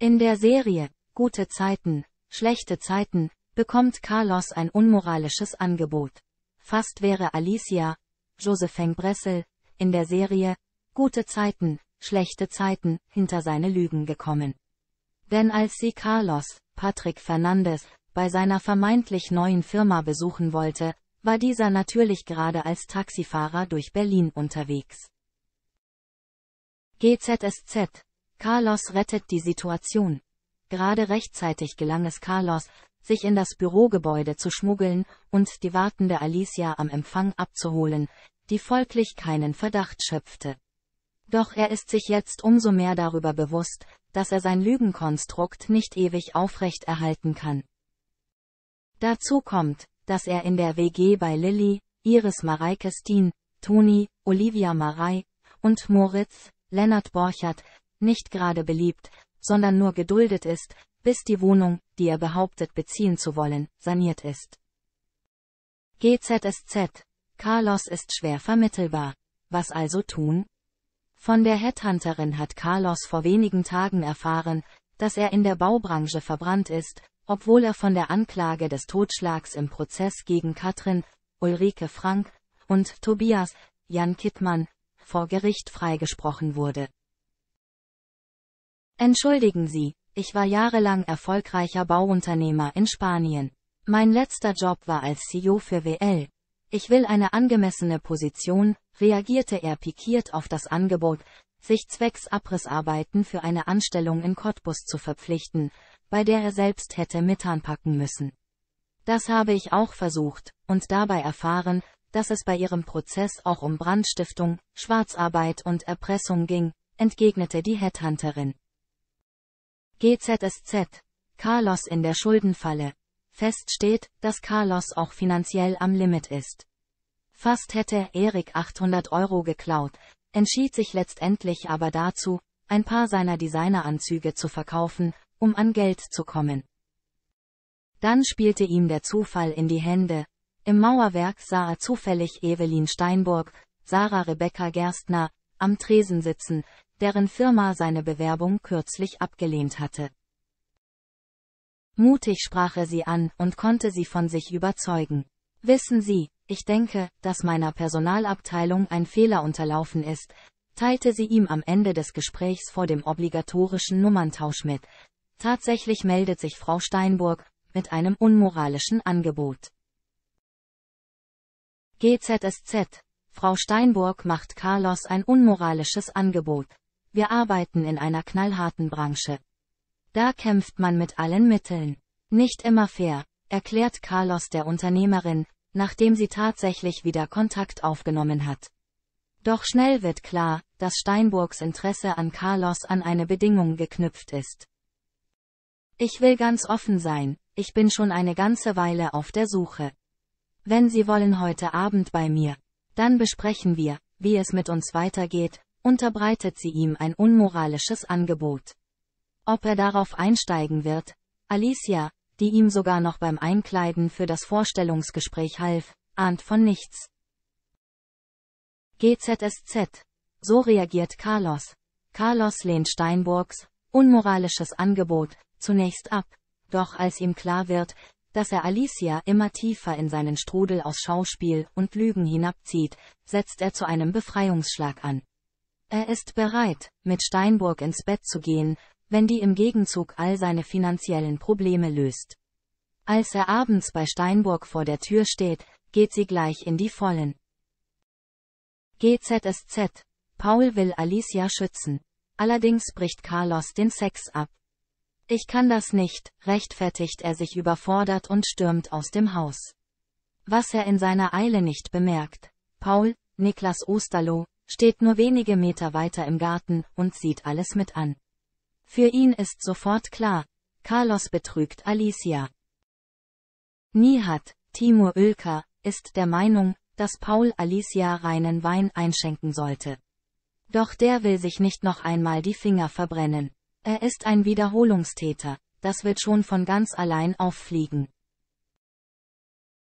In der Serie Gute Zeiten, schlechte Zeiten bekommt Carlos ein unmoralisches Angebot. Fast wäre Alicia, Josephine Bressel, in der Serie Gute Zeiten, schlechte Zeiten hinter seine Lügen gekommen. Denn als sie Carlos, Patrick Fernandes, bei seiner vermeintlich neuen Firma besuchen wollte, war dieser natürlich gerade als Taxifahrer durch Berlin unterwegs. GZSZ Carlos rettet die Situation. Gerade rechtzeitig gelang es Carlos, sich in das Bürogebäude zu schmuggeln und die wartende Alicia am Empfang abzuholen, die folglich keinen Verdacht schöpfte. Doch er ist sich jetzt umso mehr darüber bewusst, dass er sein Lügenkonstrukt nicht ewig aufrecht erhalten kann. Dazu kommt, dass er in der WG bei Lilly, Iris Mareike Steen, Toni, Olivia Marei und Moritz, Lennart Borchert, nicht gerade beliebt, sondern nur geduldet ist, bis die Wohnung, die er behauptet beziehen zu wollen, saniert ist. GZSZ. Carlos ist schwer vermittelbar. Was also tun? Von der Headhunterin hat Carlos vor wenigen Tagen erfahren, dass er in der Baubranche verbrannt ist, obwohl er von der Anklage des Totschlags im Prozess gegen Katrin, Ulrike Frank und Tobias, Jan Kittmann, vor Gericht freigesprochen wurde. Entschuldigen Sie, ich war jahrelang erfolgreicher Bauunternehmer in Spanien. Mein letzter Job war als CEO für WL. Ich will eine angemessene Position, reagierte er pikiert auf das Angebot, sich zwecks Abrissarbeiten für eine Anstellung in Cottbus zu verpflichten, bei der er selbst hätte packen müssen. Das habe ich auch versucht, und dabei erfahren, dass es bei ihrem Prozess auch um Brandstiftung, Schwarzarbeit und Erpressung ging, entgegnete die Headhunterin. GZSZ. Carlos in der Schuldenfalle. Fest steht, dass Carlos auch finanziell am Limit ist. Fast hätte Erik 800 Euro geklaut, entschied sich letztendlich aber dazu, ein paar seiner Designeranzüge zu verkaufen, um an Geld zu kommen. Dann spielte ihm der Zufall in die Hände. Im Mauerwerk sah er zufällig Evelyn Steinburg, Sarah Rebecca Gerstner, am Tresen sitzen, deren Firma seine Bewerbung kürzlich abgelehnt hatte. Mutig sprach er sie an und konnte sie von sich überzeugen. Wissen Sie, ich denke, dass meiner Personalabteilung ein Fehler unterlaufen ist, teilte sie ihm am Ende des Gesprächs vor dem obligatorischen Nummerntausch mit. Tatsächlich meldet sich Frau Steinburg mit einem unmoralischen Angebot. GZSZ Frau Steinburg macht Carlos ein unmoralisches Angebot. Wir arbeiten in einer knallharten Branche. Da kämpft man mit allen Mitteln. Nicht immer fair, erklärt Carlos der Unternehmerin, nachdem sie tatsächlich wieder Kontakt aufgenommen hat. Doch schnell wird klar, dass Steinburgs Interesse an Carlos an eine Bedingung geknüpft ist. Ich will ganz offen sein, ich bin schon eine ganze Weile auf der Suche. Wenn Sie wollen heute Abend bei mir, dann besprechen wir, wie es mit uns weitergeht, unterbreitet sie ihm ein unmoralisches Angebot. Ob er darauf einsteigen wird, Alicia, die ihm sogar noch beim Einkleiden für das Vorstellungsgespräch half, ahnt von nichts. GZSZ. So reagiert Carlos. Carlos lehnt Steinburgs unmoralisches Angebot zunächst ab, doch als ihm klar wird, dass er Alicia immer tiefer in seinen Strudel aus Schauspiel und Lügen hinabzieht, setzt er zu einem Befreiungsschlag an. Er ist bereit, mit Steinburg ins Bett zu gehen, wenn die im Gegenzug all seine finanziellen Probleme löst. Als er abends bei Steinburg vor der Tür steht, geht sie gleich in die Vollen. GZSZ. Paul will Alicia schützen. Allerdings bricht Carlos den Sex ab. Ich kann das nicht, rechtfertigt er sich überfordert und stürmt aus dem Haus. Was er in seiner Eile nicht bemerkt. Paul, Niklas Osterloh, steht nur wenige Meter weiter im Garten und sieht alles mit an. Für ihn ist sofort klar, Carlos betrügt Alicia. Nihat, Timur Ölker, ist der Meinung, dass Paul Alicia reinen Wein einschenken sollte. Doch der will sich nicht noch einmal die Finger verbrennen. Er ist ein Wiederholungstäter, das wird schon von ganz allein auffliegen.